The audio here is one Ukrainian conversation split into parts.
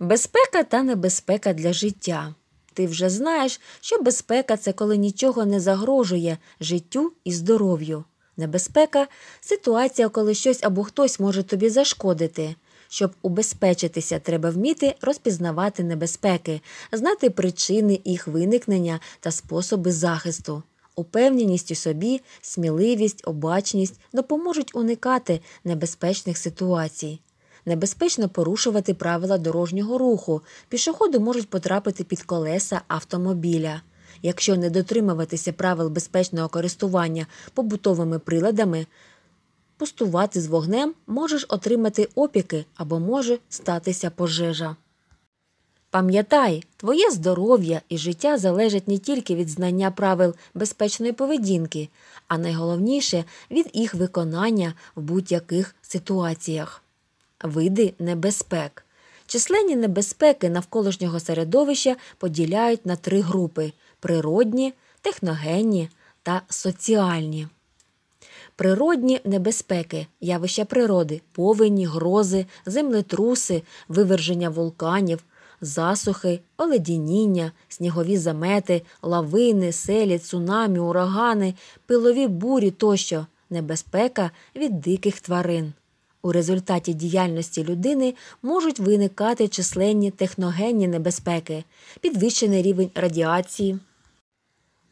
Безпека та небезпека для життя. Ти вже знаєш, що безпека це коли нічого не загрожує життю і здоров'ю. Небезпека ситуація, коли щось або хтось може тобі зашкодити. Щоб убезпечитися, треба вміти розпізнавати небезпеки, знати причини їх виникнення та способи захисту. Упевненість у собі, сміливість, обачність допоможуть уникати небезпечних ситуацій. Небезпечно порушувати правила дорожнього руху. Пішоходи можуть потрапити під колеса автомобіля. Якщо не дотримуватися правил безпечного користування побутовими приладами, пустувати з вогнем можеш отримати опіки або може статися пожежа. Пам'ятай, твоє здоров'я і життя залежать не тільки від знання правил безпечної поведінки, а найголовніше від їх виконання в будь-яких ситуаціях. Види небезпек. Численні небезпеки навколишнього середовища поділяють на три групи природні, техногенні та соціальні. Природні небезпеки, явища природи, повені, грози, землетруси, виверження вулканів, засухи, оледініння, снігові замети, лавини, селі, цунамі, урагани, пилові бурі тощо, небезпека від диких тварин. У результаті діяльності людини можуть виникати численні техногенні небезпеки, підвищений рівень радіації,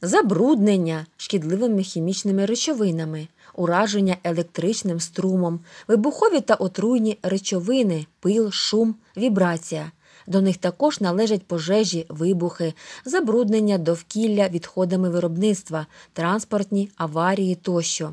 забруднення шкідливими хімічними речовинами, ураження електричним струмом, вибухові та отруйні речовини, пил, шум, вібрація. До них також належать пожежі, вибухи, забруднення довкілля відходами виробництва, транспортні аварії тощо.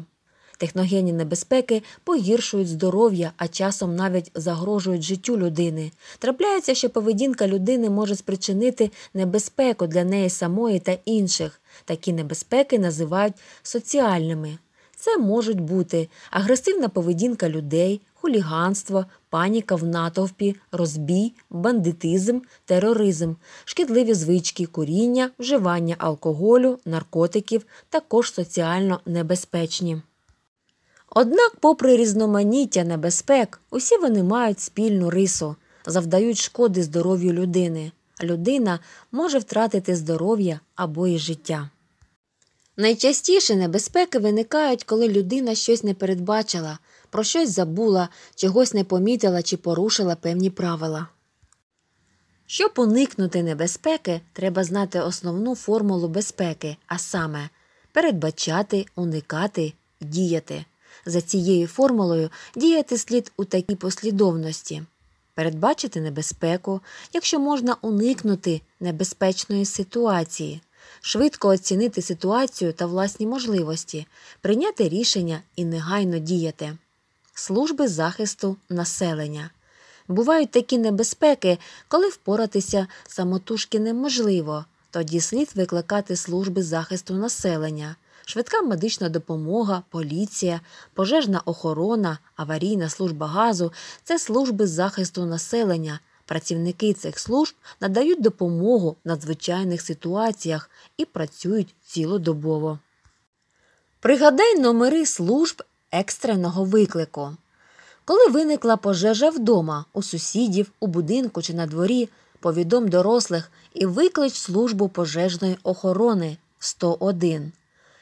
Техногенні небезпеки погіршують здоров'я, а часом навіть загрожують життю людини. Трапляється, що поведінка людини може спричинити небезпеку для неї самої та інших. Такі небезпеки називають соціальними. Це можуть бути агресивна поведінка людей, хуліганство, паніка в натовпі, розбій, бандитизм, тероризм, шкідливі звички, куріння, вживання алкоголю, наркотиків, також соціально небезпечні. Однак, попри різноманіття небезпек, усі вони мають спільну рису, завдають шкоди здоров'ю людини. Людина може втратити здоров'я або і життя. Найчастіше небезпеки виникають, коли людина щось не передбачила, про щось забула, чогось не помітила чи порушила певні правила. Щоб уникнути небезпеки, треба знати основну формулу безпеки, а саме передбачати, уникати, діяти. За цією формулою діяти слід у такій послідовності передбачити небезпеку, якщо можна уникнути небезпечної ситуації, швидко оцінити ситуацію та власні можливості, прийняти рішення і негайно діяти. Служби захисту населення. Бувають такі небезпеки, коли впоратися самотужки неможливо, тоді слід викликати служби захисту населення швидка медична допомога, поліція, пожежна охорона, аварійна служба газу це служби захисту населення. Працівники цих служб надають допомогу в надзвичайних ситуаціях і працюють цілодобово. Пригадай номери служб екстреного виклику. Коли виникла пожежа вдома, у сусідів, у будинку чи на дворі, повідом дорослих і виклич службу пожежної охорони 101.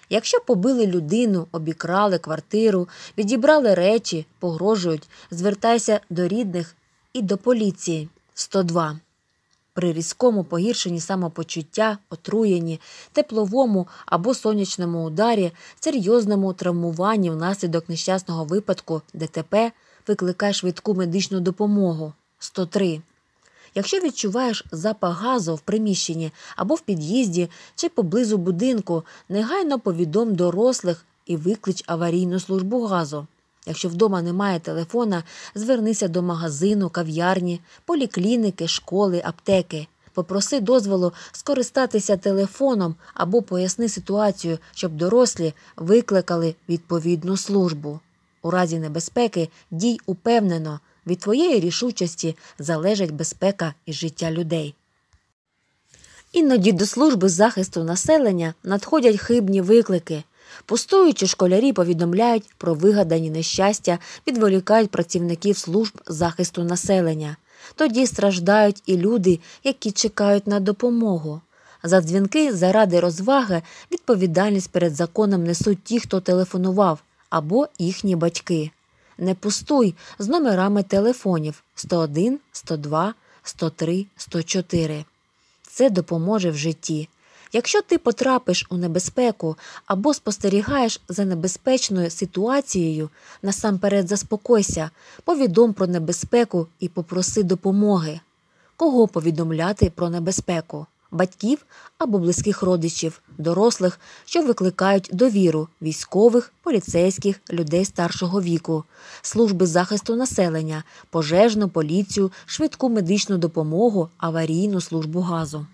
Якщо побили людину, обікрали квартиру, відібрали речі, погрожують, звертайся до рідних і до поліції 102. При різкому погіршенні самопочуття, отруєнні, тепловому або сонячному ударі, серйозному травмуванні внаслідок нещасного випадку ДТП викликає швидку медичну допомогу 103. Якщо відчуваєш запах газу в приміщенні або в під'їзді чи поблизу будинку, негайно повідом дорослих і виклич аварійну службу газу. Якщо вдома немає телефона, звернися до магазину, кав'ярні, поліклініки, школи, аптеки. Попроси дозволу скористатися телефоном або поясни ситуацію, щоб дорослі викликали відповідну службу. У разі небезпеки дій упевнено, від твоєї рішучості залежить безпека і життя людей. Іноді до служби захисту населення надходять хибні виклики. Пустуючі школярі повідомляють про вигадані нещастя, відволікають працівників служб захисту населення. Тоді страждають і люди, які чекають на допомогу. За дзвінки заради розваги відповідальність перед законом несуть ті, хто телефонував, або їхні батьки не пустуй з номерами телефонів 101, 102, 103, 104. Це допоможе в житті. Якщо ти потрапиш у небезпеку або спостерігаєш за небезпечною ситуацією, насамперед заспокойся, повідом про небезпеку і попроси допомоги. Кого повідомляти про небезпеку? батьків або близьких родичів, дорослих, що викликають довіру військових, поліцейських, людей старшого віку, служби захисту населення, пожежну поліцію, швидку медичну допомогу, аварійну службу газу.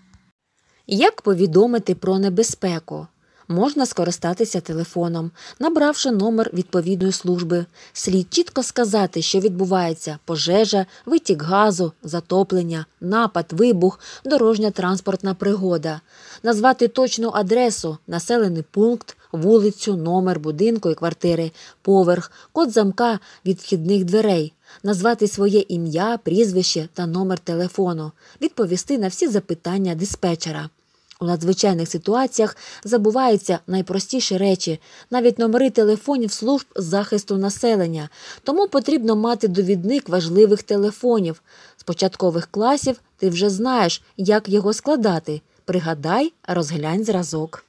Як повідомити про небезпеку? можна скористатися телефоном, набравши номер відповідної служби. Слід чітко сказати, що відбувається пожежа, витік газу, затоплення, напад, вибух, дорожня транспортна пригода, назвати точну адресу, населений пункт, вулицю, номер будинку і квартири, поверх, код замка від вхідних дверей. Назвати своє ім'я, прізвище та номер телефону, відповісти на всі запитання диспетчера. У надзвичайних ситуаціях забуваються найпростіші речі, навіть номери телефонів служб захисту населення. Тому потрібно мати довідник важливих телефонів. З початкових класів ти вже знаєш, як його складати. Пригадай, розглянь зразок.